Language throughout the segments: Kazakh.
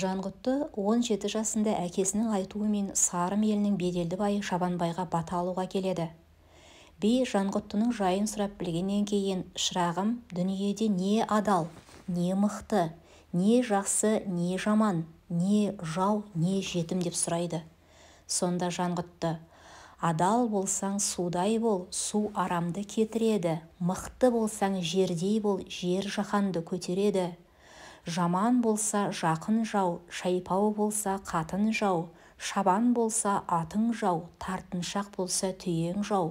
жанғұтты 17 жасында әкесінің айтуымен сарым елінің беделді байы шабанбайға бата алуға келеді би жанғұттының жайын сұрап білгеннен кейін шырағым дүниеде не адал не мықты не жақсы не жаман не жау не жетім деп сұрайды сонда жанғұтты адал болсаң судай бол су арамды кетіреді мықты болсаң жердей бол жер жаһанды көтереді жаман болса жақын жау шайпау болса қатын жау шабан болса атың жау тартыншақ болса түйең жау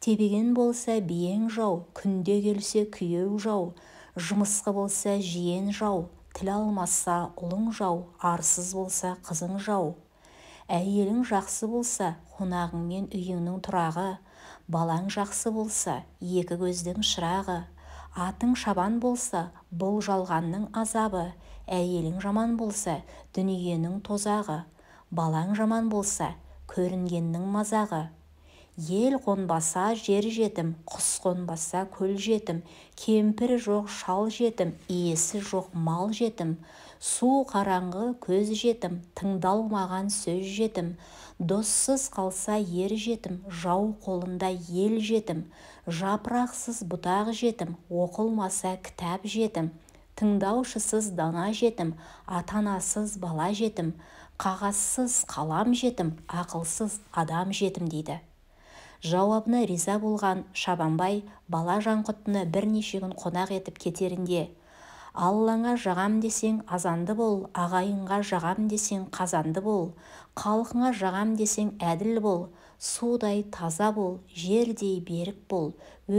тебеген болса биең жау күнде келсе күйеу жау жымысқы болса жиен жау тіл алмасса ұлың жау арсыз болса қызың жау әйелің жақсы болса қонағың мен үйіңнің тұрағы балаң жақсы болса екі көздің шырағы атың шабан болса бұл жалғанның азабы әйелің жаман болса дүниенің тозағы балаң жаман болса көрінгеннің мазағы ел қонбаса жер жетім құс қонбаса көл жетім Кемпір жоқ шал жетім иесі жоқ мал жетім су қараңғы көз жетім тыңдалмаған сөз жетім доссыз қалса ер жетім жау қолында ел жетім жапырақсыз бұтақ жетім оқылмаса кітап жетім тыңдаушысыз дана жетім ата бала жетім қағазсыз қалам жетім ақылсыз адам жетім дейді жауабына риза болған шабанбай бала жанқұттыны бірнеше күн қонақ етіп кетерінде аллаңа жағам десең азанды бол ағайынға жағам десең қазанды бол халқыңа жағам десең әділ бол судай таза бол жердей берік бол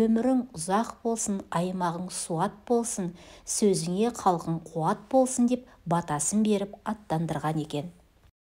өмірің ұзақ болсын аймағың суат болсын сөзіңе халқың қуат болсын деп батасын беріп аттандырған екен